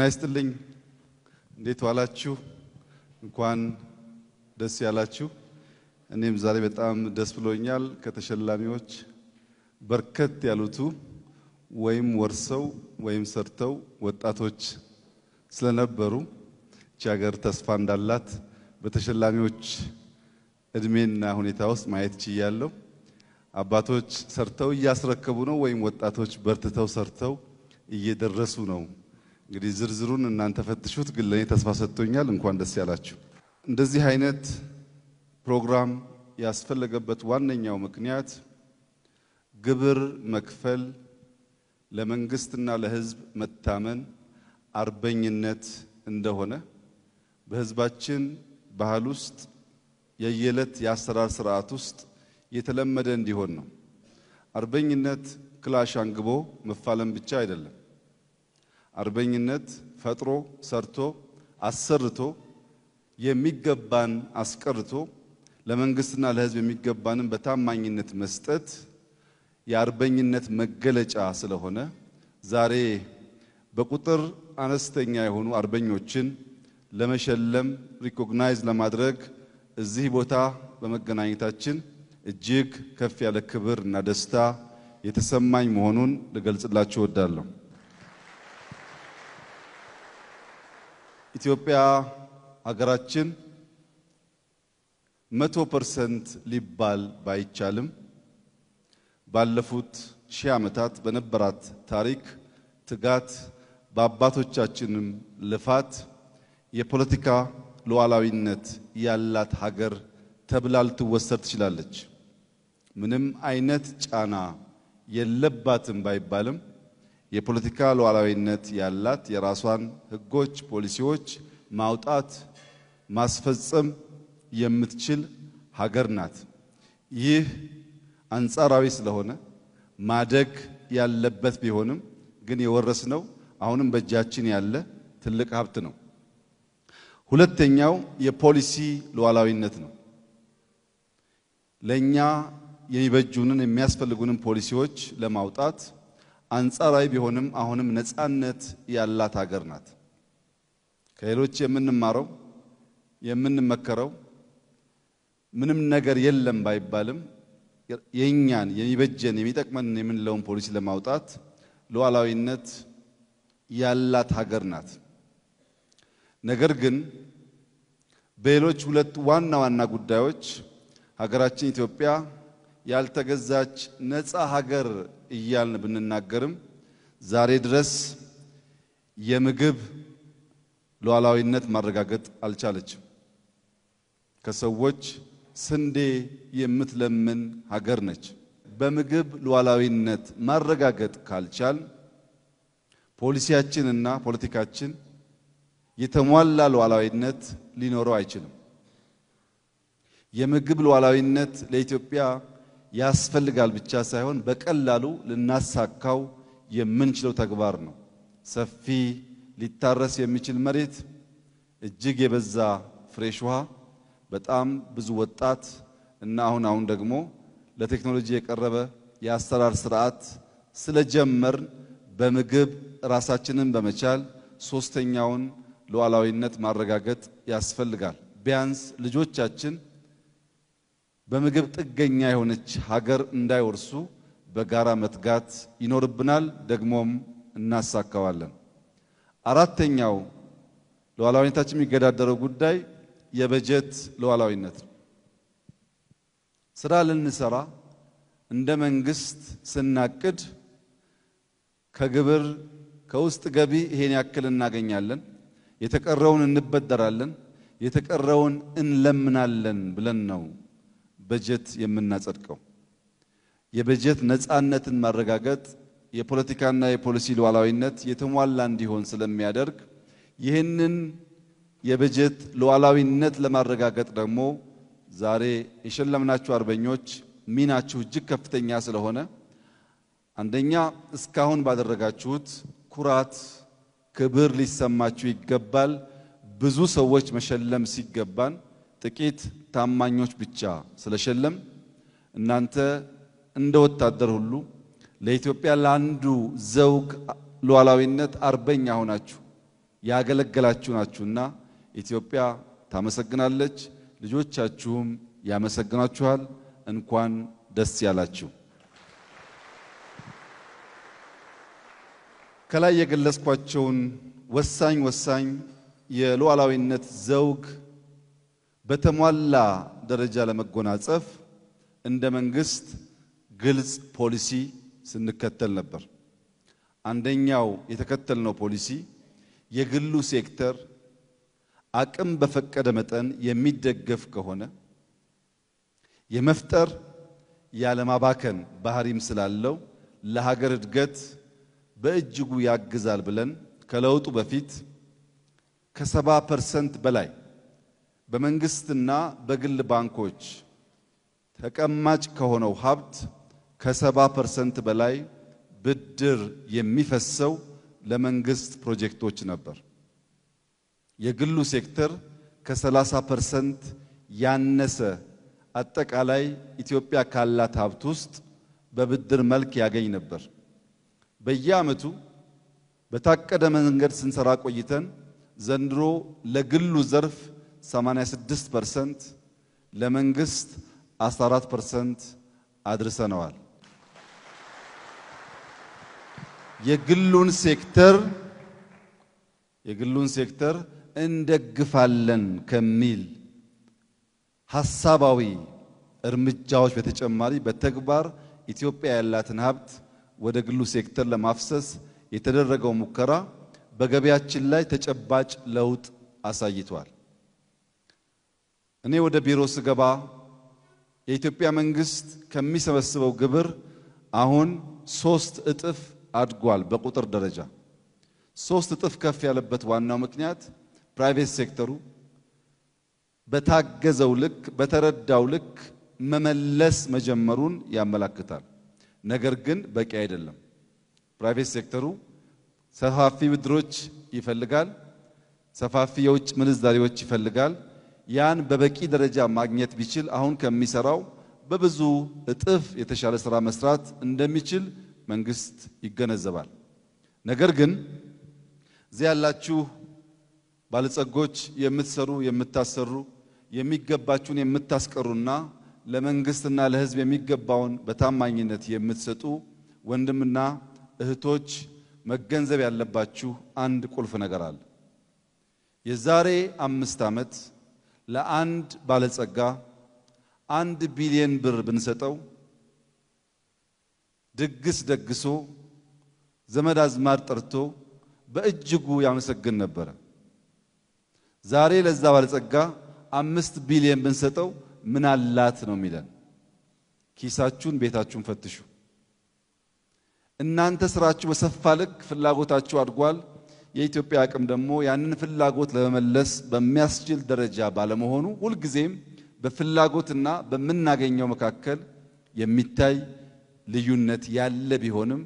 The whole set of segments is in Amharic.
ጤና ይስጥልኝ። እንዴት ዋላችሁ? እንኳን ደስ ያላችሁ። እኔም ዛሬ በጣም ደስ ብሎኛል። ከተሸላሚዎች በርከት ያሉቱ ወይም ወርሰው ወይም ሰርተው ወጣቶች ስለነበሩ እቺ ሀገር ተስፋ እንዳላት በተሸላሚዎች እድሜና ሁኔታ ውስጥ ማየት ችያለሁ። አባቶች ሰርተው እያስረከቡ ነው፣ ወይም ወጣቶች በርትተው ሰርተው እየደረሱ ነው። እንግዲህ ዝርዝሩን እናንተ ፈትሹት፣ ግን ለእኔ ተስፋ ሰጥቶኛል። እንኳን ደስ ያላችሁ። እንደዚህ አይነት ፕሮግራም ያስፈለገበት ዋነኛው ምክንያት ግብር መክፈል ለመንግስትና ለሕዝብ መታመን አርበኝነት እንደሆነ በሕዝባችን ባህል ውስጥ የየዕለት የአሰራር ስርዓት ውስጥ የተለመደ እንዲሆን ነው። አርበኝነት ክላሽ አንግቦ መፋለም ብቻ አይደለም። አርበኝነት ፈጥሮ ሰርቶ አሰርቶ የሚገባን አስቀርቶ ለመንግስትና ለህዝብ የሚገባንን በታማኝነት መስጠት የአርበኝነት መገለጫ ስለሆነ ዛሬ በቁጥር አነስተኛ የሆኑ አርበኞችን ለመሸለም ሪኮግናይዝ ለማድረግ እዚህ ቦታ በመገናኘታችን እጅግ ከፍ ያለ ክብር እና ደስታ የተሰማኝ መሆኑን ልገልጽላችሁ እወዳለሁ። ኢትዮጵያ ሀገራችን መቶ ፐርሰንት ሊባል ባይቻልም ባለፉት ሺህ ዓመታት በነበራት ታሪክ ትጋት፣ በአባቶቻችንም ልፋት የፖለቲካ ሉዓላዊነት ያላት ሀገር ተብላ ልትወሰድ ትችላለች። ምንም አይነት ጫና የለባትም ባይባልም የፖለቲካ ሉዓላዊነት ያላት የራሷን ህጎች ፖሊሲዎች ማውጣት ማስፈጸም የምትችል ሀገር ናት። ይህ አንጻራዊ ስለሆነ ማደግ ያለበት ቢሆንም ግን የወረስነው አሁንም በእጃችን ያለ ትልቅ ሀብት ነው። ሁለተኛው የፖሊሲ ሉዓላዊነት ነው። ለእኛ የሚበጁንን የሚያስፈልጉንን ፖሊሲዎች ለማውጣት አንጻራዊ ቢሆንም አሁንም ነጻነት ያላት ሀገር ናት። ከሌሎች የምንማረው የምንመከረው ምንም ነገር የለም ባይባልም የእኛን የሚበጀን የሚጠቅመን የምንለውን ፖሊሲ ለማውጣት ሉዓላዊነት ያላት ሀገር ናት። ነገር ግን በሌሎች ሁለት ዋና ዋና ጉዳዮች ሀገራችን ኢትዮጵያ ያልተገዛች ነፃ ሀገር እያልን ብንናገርም ዛሬ ድረስ የምግብ ሉዓላዊነት ማረጋገጥ አልቻለችም። ከሰዎች ስንዴ የምትለምን ሀገር ነች። በምግብ ሉዓላዊነት ማረጋገጥ ካልቻል ፖሊሲያችንና ፖለቲካችን የተሟላ ሉዓላዊነት ሊኖረው አይችልም። የምግብ ሉዓላዊነት ለኢትዮጵያ ያስፈልጋል ብቻ ሳይሆን በቀላሉ ልናሳካው የምንችለው ተግባር ነው። ሰፊ ሊታረስ የሚችል መሬት፣ እጅግ የበዛ ፍሬሽ ውሃ፣ በጣም ብዙ ወጣት እና አሁን አሁን ደግሞ ለቴክኖሎጂ የቀረበ የአሰራር ስርዓት ስለጀመርን በምግብ ራሳችንን በመቻል ሶስተኛውን ሉዓላዊነት ማረጋገጥ ያስፈልጋል። ቢያንስ ልጆቻችን በምግብ ጥገኛ የሆነች ሀገር እንዳይወርሱ በጋራ መትጋት ይኖርብናል። ደግሞም እናሳካዋለን። አራተኛው ሉዓላዊነታችን የሚገዳደረው ጉዳይ የበጀት ሉዓላዊነት ነው። ስራ ልንሰራ እንደ መንግስት ስናቅድ ከግብር ከውስጥ ገቢ ይሄን ያክል እናገኛለን፣ የተቀረውን እንበደራለን፣ የተቀረውን እንለምናለን ብለን ነው በጀት የምናጸድቀው። የበጀት ነፃነትን ማረጋገጥ የፖለቲካና የፖሊሲ ሉዓላዊነት የተሟላ እንዲሆን ስለሚያደርግ ይህንን የበጀት ሉዓላዊነት ለማረጋገጥ ደግሞ ዛሬ የሸለምናችሁ አርበኞች ሚናችሁ እጅግ ከፍተኛ ስለሆነ አንደኛ እስካሁን ባደረጋችሁት ኩራት፣ ክብር ሊሰማችሁ ይገባል። ብዙ ሰዎች መሸለም ሲገባን ጥቂት ታማኞች ብቻ ስለሸለም እናንተ እንደ ወታደር ሁሉ ለኢትዮጵያ ለአንዱ ዘውግ ሉዓላዊነት አርበኛ ሆናችሁ ያገለገላችሁ ናችሁና ኢትዮጵያ ታመሰግናለች፣ ልጆቻችሁም ያመሰግናችኋል። እንኳን ደስ ያላችሁ። ከላይ የገለጽኳቸውን ወሳኝ ወሳኝ የሉዓላዊነት ዘውግ በተሟላ ደረጃ ለመጎናጸፍ እንደ መንግስት ግልጽ ፖሊሲ ስንከተል ነበር። አንደኛው የተከተልነው ፖሊሲ የግሉ ሴክተር አቅም በፈቀደ መጠን የሚደገፍ ከሆነ የመፍጠር ያለማባከን ባህሪም ስላለው ለሀገር እድገት በእጅጉ ያግዛል ብለን ከለውጡ በፊት ከሰባ ፐርሰንት በላይ በመንግስትና በግል ባንኮች ተቀማጭ ከሆነው ሀብት ከ70 ፐርሰንት በላይ ብድር የሚፈሰው ለመንግስት ፕሮጀክቶች ነበር። የግሉ ሴክተር ከ30 ፐርሰንት ያነሰ አጠቃላይ ኢትዮጵያ ካላት ሀብት ውስጥ በብድር መልክ ያገኝ ነበር። በየዓመቱ በታቀደ መንገድ ስንሰራ ቆይተን ዘንድሮ ለግሉ ዘርፍ 86 ፐርሰንት ለመንግስት 14 ፐርሰንት አድርሰነዋል። የግሉን ሴክተር የግሉን ሴክተር እንደግፋለን ከሚል ሀሳባዊ እርምጃዎች በተጨማሪ በተግባር ኢትዮጵያ ያላትን ሀብት ወደ ግሉ ሴክተር ለማፍሰስ የተደረገው ሙከራ በገበያችን ላይ ተጨባጭ ለውጥ አሳይቷል። እኔ ወደ ቢሮ ስገባ የኢትዮጵያ መንግስት ከሚሰበስበው ግብር አሁን ሶስት እጥፍ አድጓል። በቁጥር ደረጃ ሶስት እጥፍ ከፍ ያለበት ዋናው ምክንያት ፕራይቬት ሴክተሩ በታገዘው ልክ በተረዳው ልክ መመለስ መጀመሩን ያመላክታል። ነገር ግን በቂ አይደለም። ፕራይቬት ሴክተሩ ሰፋፊ ብድሮች ይፈልጋል። ሰፋፊ የውጭ ምንዛሪዎች ይፈልጋል። ያን በበቂ ደረጃ ማግኘት ቢችል አሁን ከሚሰራው በብዙ እጥፍ የተሻለ ስራ መስራት እንደሚችል መንግስት ይገነዘባል። ነገር ግን እዚህ ያላችሁ ባለጸጎች የምትሰሩ የምታሰሩ፣ የሚገባችሁን የምታስቀሩና ለመንግስትና ለህዝብ የሚገባውን በታማኝነት የምትሰጡ ወንድምና እህቶች መገንዘብ ያለባችሁ አንድ ቁልፍ ነገር አለ። የዛሬ አምስት ዓመት ለአንድ ባለጸጋ አንድ ቢሊዮን ብር ብንሰጠው ድግስ ደግሶ ዘመድ አዝማድ ጠርቶ በእጅጉ ያመሰግን ነበረ። ዛሬ ለዛ ባለጸጋ አምስት ቢሊዮን ብንሰጠው ምን አላት ነው የሚለን። ኪሳችሁን፣ ቤታችሁን ፈትሹ። እናንተ ስራችሁ በሰፋ ልክ ፍላጎታችሁ አድጓል። የኢትዮጵያ አቅም ደግሞ ያንን ፍላጎት ለመመለስ በሚያስችል ደረጃ ባለመሆኑ ሁልጊዜም በፍላጎትና በምናገኘው መካከል የሚታይ ልዩነት ያለ ቢሆንም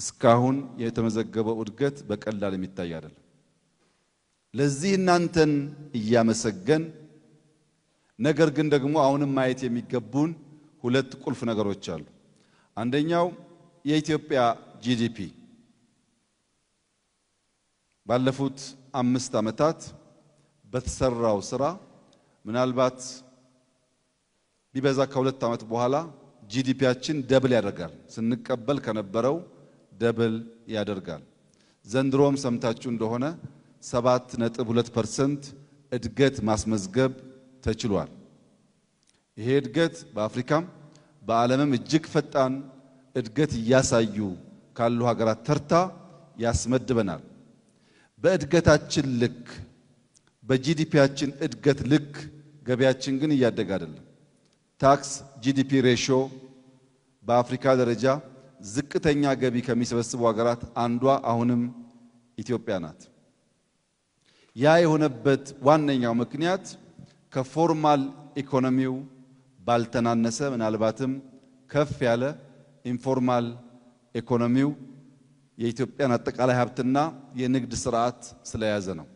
እስካሁን የተመዘገበው እድገት በቀላል የሚታይ አይደለም። ለዚህ እናንተን እያመሰገን ነገር ግን ደግሞ አሁንም ማየት የሚገቡን ሁለት ቁልፍ ነገሮች አሉ። አንደኛው የኢትዮጵያ ጂዲፒ ባለፉት አምስት ዓመታት በተሰራው ስራ ምናልባት ቢበዛ ከሁለት ዓመት በኋላ ጂዲፒያችን ደብል ያደርጋል። ስንቀበል ከነበረው ደብል ያደርጋል። ዘንድሮም ሰምታችሁ እንደሆነ 7.2% እድገት ማስመዝገብ ተችሏል። ይሄ እድገት በአፍሪካም በዓለምም እጅግ ፈጣን እድገት እያሳዩ ካሉ ሀገራት ተርታ ያስመድበናል። በእድገታችን ልክ በጂዲፒያችን እድገት ልክ ገቢያችን ግን እያደገ አይደለም። ታክስ ጂዲፒ ሬሽዮ በአፍሪካ ደረጃ ዝቅተኛ ገቢ ከሚሰበስቡ ሀገራት አንዷ አሁንም ኢትዮጵያ ናት። ያ የሆነበት ዋነኛው ምክንያት ከፎርማል ኢኮኖሚው ባልተናነሰ ምናልባትም ከፍ ያለ ኢንፎርማል ኢኮኖሚው የኢትዮጵያን አጠቃላይ ሀብትና የንግድ ስርዓት ስለያዘ ነው።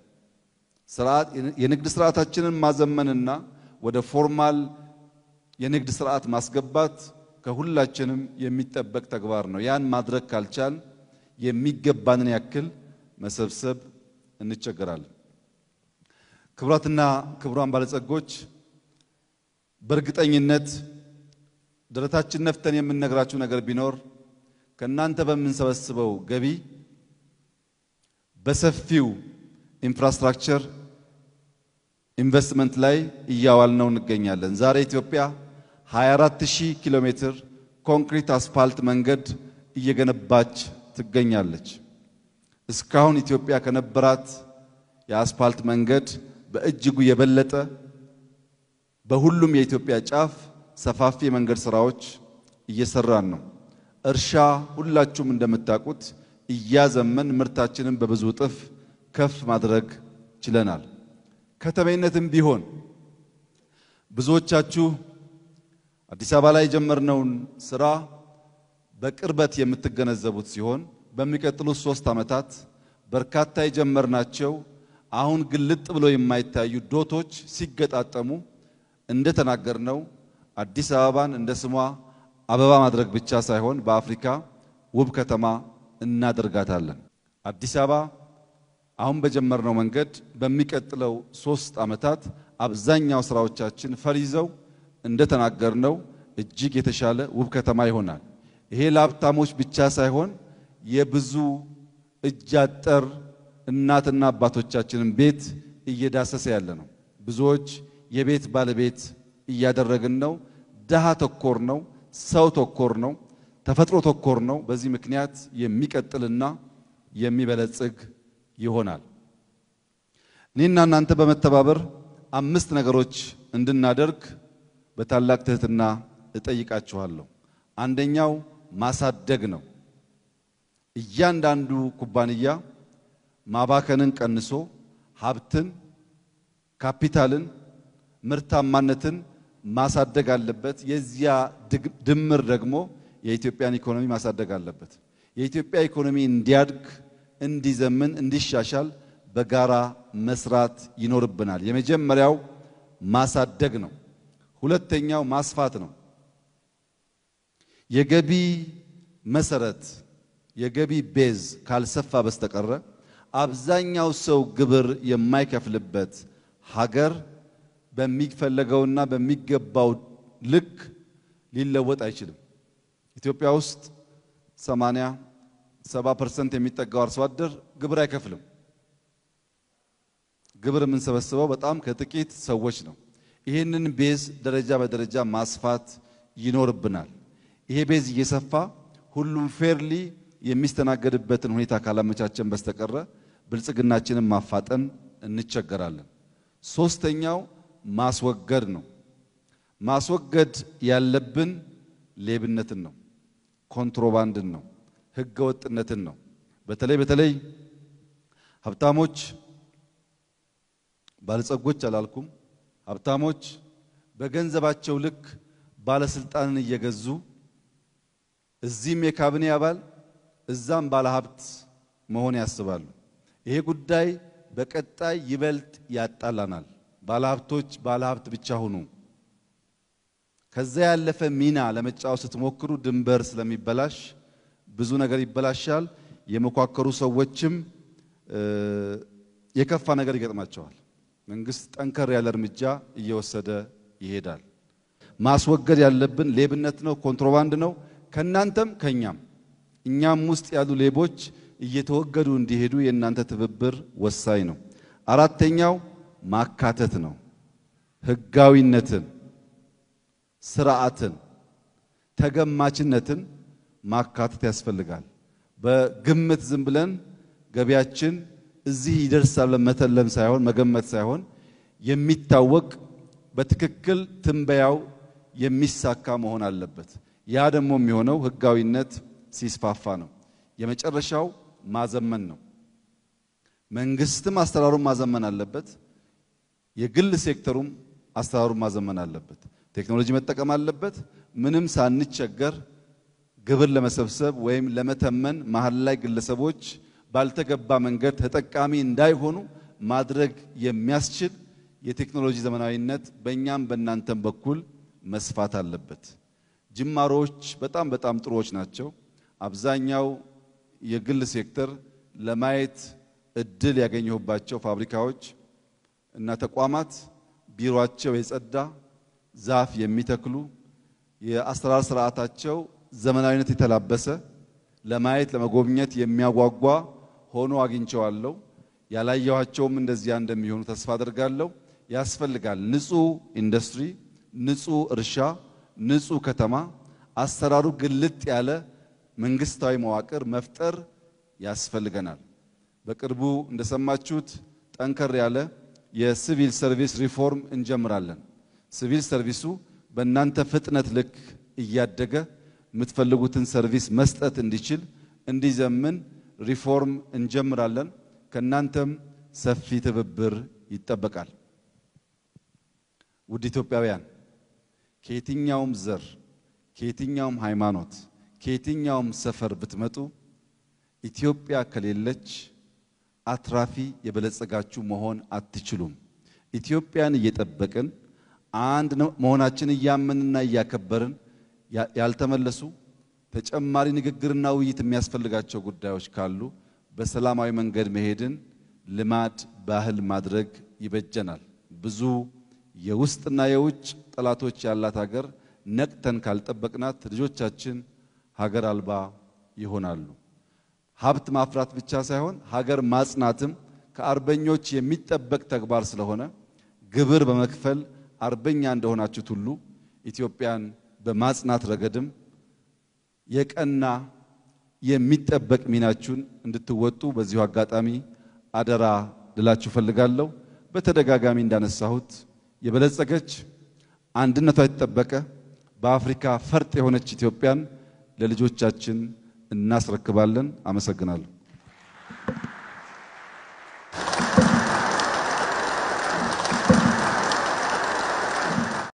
የንግድ ስርዓታችንን ማዘመንና ወደ ፎርማል የንግድ ስርዓት ማስገባት ከሁላችንም የሚጠበቅ ተግባር ነው። ያን ማድረግ ካልቻል የሚገባንን ያክል መሰብሰብ እንቸገራለን። ክቡራትና ክቡራን ባለጸጎች በእርግጠኝነት ደረታችን ነፍተን የምንነግራችሁ ነገር ቢኖር ከእናንተ በምንሰበስበው ገቢ በሰፊው ኢንፍራስትራክቸር ኢንቨስትመንት ላይ እያዋልነው እንገኛለን። ዛሬ ኢትዮጵያ 24000 ኪሎ ሜትር ኮንክሪት አስፋልት መንገድ እየገነባች ትገኛለች። እስካሁን ኢትዮጵያ ከነበራት የአስፋልት መንገድ በእጅጉ የበለጠ በሁሉም የኢትዮጵያ ጫፍ ሰፋፊ የመንገድ ስራዎች እየሰራን ነው። እርሻ ሁላችሁም እንደምታውቁት እያዘመን ምርታችንን በብዙ እጥፍ ከፍ ማድረግ ችለናል። ከተሜነትም ቢሆን ብዙዎቻችሁ አዲስ አበባ ላይ የጀመርነውን ስራ በቅርበት የምትገነዘቡት ሲሆን በሚቀጥሉት ሶስት ዓመታት በርካታ የጀመርናቸው አሁን ግልጥ ብሎ የማይታዩ ዶቶች ሲገጣጠሙ እንደተናገርነው አዲስ አበባን እንደ ስሟ አበባ ማድረግ ብቻ ሳይሆን በአፍሪካ ውብ ከተማ እናደርጋታለን። አዲስ አበባ አሁን በጀመርነው መንገድ በሚቀጥለው ሶስት ዓመታት አብዛኛው ስራዎቻችን ፈሪዘው እንደተናገርነው እጅግ የተሻለ ውብ ከተማ ይሆናል። ይሄ ለሀብታሞች ብቻ ሳይሆን የብዙ እጅ አጠር እናትና አባቶቻችንን ቤት እየዳሰሰ ያለ ነው። ብዙዎች የቤት ባለቤት እያደረግን ነው። ድሃ ተኮር ነው። ሰው ተኮር ነው፣ ተፈጥሮ ተኮር ነው። በዚህ ምክንያት የሚቀጥልና የሚበለጽግ ይሆናል። እኔና እናንተ በመተባበር አምስት ነገሮች እንድናደርግ በታላቅ ትህትና እጠይቃችኋለሁ። አንደኛው ማሳደግ ነው። እያንዳንዱ ኩባንያ ማባከንን ቀንሶ ሀብትን፣ ካፒታልን፣ ምርታማነትን ማሳደግ አለበት። የዚያ ድምር ደግሞ የኢትዮጵያን ኢኮኖሚ ማሳደግ አለበት። የኢትዮጵያ ኢኮኖሚ እንዲያድግ፣ እንዲዘምን፣ እንዲሻሻል በጋራ መስራት ይኖርብናል። የመጀመሪያው ማሳደግ ነው። ሁለተኛው ማስፋት ነው። የገቢ መሰረት የገቢ ቤዝ ካልሰፋ በስተቀረ አብዛኛው ሰው ግብር የማይከፍልበት ሀገር በሚፈለገውና በሚገባው ልክ ሊለወጥ አይችልም። ኢትዮጵያ ውስጥ 80 70 ፐርሰንት የሚጠጋው አርሶ አደር ግብር አይከፍልም። ግብር የምንሰበስበው በጣም ከጥቂት ሰዎች ነው። ይህንን ቤዝ ደረጃ በደረጃ ማስፋት ይኖርብናል። ይሄ ቤዝ እየሰፋ ሁሉም ፌርሊ የሚስተናገድበትን ሁኔታ ካላመቻቸን በስተቀረ ብልጽግናችንን ማፋጠን እንቸገራለን። ሶስተኛው ማስወገድ ነው። ማስወገድ ያለብን ሌብነትን ነው፣ ኮንትሮባንድን ነው፣ ህገወጥነትን ነው። በተለይ በተለይ ሀብታሞች፣ ባለጸጎች አላልኩም፣ ሀብታሞች በገንዘባቸው ልክ ባለስልጣንን እየገዙ እዚህም የካቢኔ አባል እዛም ባለሀብት መሆን ያስባሉ። ይሄ ጉዳይ በቀጣይ ይበልጥ ያጣላናል። ባለሀብቶች ባለሀብት ብቻ ሁኑ። ከዛ ያለፈ ሚና ለመጫወት ስትሞክሩ ድንበር ስለሚበላሽ ብዙ ነገር ይበላሻል። የመኳከሩ ሰዎችም የከፋ ነገር ይገጥማቸዋል። መንግስት ጠንከር ያለ እርምጃ እየወሰደ ይሄዳል። ማስወገድ ያለብን ሌብነት ነው፣ ኮንትሮባንድ ነው። ከእናንተም ከእኛም እኛም ውስጥ ያሉ ሌቦች እየተወገዱ እንዲሄዱ የእናንተ ትብብር ወሳኝ ነው። አራተኛው ማካተት ነው። ህጋዊነትን፣ ስርዓትን፣ ተገማችነትን ማካተት ያስፈልጋል። በግምት ዝም ብለን ገቢያችን እዚህ ይደርሳል ብለን መተለም ሳይሆን መገመት ሳይሆን የሚታወቅ በትክክል ትንበያው የሚሳካ መሆን አለበት። ያ ደግሞ የሚሆነው ህጋዊነት ሲስፋፋ ነው። የመጨረሻው ማዘመን ነው። መንግስትም አሰራሩን ማዘመን አለበት። የግል ሴክተሩም አሰራሩን ማዘመን አለበት። ቴክኖሎጂ መጠቀም አለበት። ምንም ሳንቸገር ግብር ለመሰብሰብ ወይም ለመተመን መሀል ላይ ግለሰቦች ባልተገባ መንገድ ተጠቃሚ እንዳይሆኑ ማድረግ የሚያስችል የቴክኖሎጂ ዘመናዊነት በእኛም በእናንተም በኩል መስፋት አለበት። ጅማሮዎች በጣም በጣም ጥሩዎች ናቸው። አብዛኛው የግል ሴክተር ለማየት እድል ያገኘሁባቸው ፋብሪካዎች እና ተቋማት ቢሮአቸው የጸዳ ዛፍ የሚተክሉ የአሰራር ስርዓታቸው ዘመናዊነት የተላበሰ ለማየት ለመጎብኘት የሚያጓጓ ሆኖ አግኝቸዋለሁ። ያላየኋቸውም እንደዚያ እንደሚሆኑ ተስፋ አድርጋለሁ። ያስፈልጋል። ንጹህ ኢንዱስትሪ፣ ንጹህ እርሻ፣ ንጹህ ከተማ፣ አሰራሩ ግልጥ ያለ መንግስታዊ መዋቅር መፍጠር ያስፈልገናል። በቅርቡ እንደሰማችሁት ጠንከር ያለ የሲቪል ሰርቪስ ሪፎርም እንጀምራለን። ሲቪል ሰርቪሱ በእናንተ ፍጥነት ልክ እያደገ የምትፈልጉትን ሰርቪስ መስጠት እንዲችል እንዲዘምን ሪፎርም እንጀምራለን። ከእናንተም ሰፊ ትብብር ይጠበቃል። ውድ ኢትዮጵያውያን ከየትኛውም ዘር፣ ከየትኛውም ሃይማኖት፣ ከየትኛውም ሰፈር ብትመጡ ኢትዮጵያ ከሌለች አትራፊ የበለጸጋችሁ መሆን አትችሉም። ኢትዮጵያን እየጠበቅን አንድ መሆናችን እያመንና እያከበርን ያልተመለሱ ተጨማሪ ንግግርና ውይይት የሚያስፈልጋቸው ጉዳዮች ካሉ በሰላማዊ መንገድ መሄድን ልማድ ባህል ማድረግ ይበጀናል። ብዙ የውስጥና የውጭ ጠላቶች ያላት ሀገር ነቅተን ካልጠበቅናት ልጆቻችን ሀገር አልባ ይሆናሉ። ሀብት ማፍራት ብቻ ሳይሆን ሀገር ማጽናትም ከአርበኞች የሚጠበቅ ተግባር ስለሆነ ግብር በመክፈል አርበኛ እንደሆናችሁት ሁሉ ኢትዮጵያን በማጽናት ረገድም የቀና የሚጠበቅ ሚናችሁን እንድትወጡ በዚሁ አጋጣሚ አደራ ልላችሁ ፈልጋለሁ። በተደጋጋሚ እንዳነሳሁት የበለጸገች አንድነቷ የተጠበቀ በአፍሪካ ፈርጥ የሆነች ኢትዮጵያን ለልጆቻችን እናስረክባለን። አመሰግናለሁ።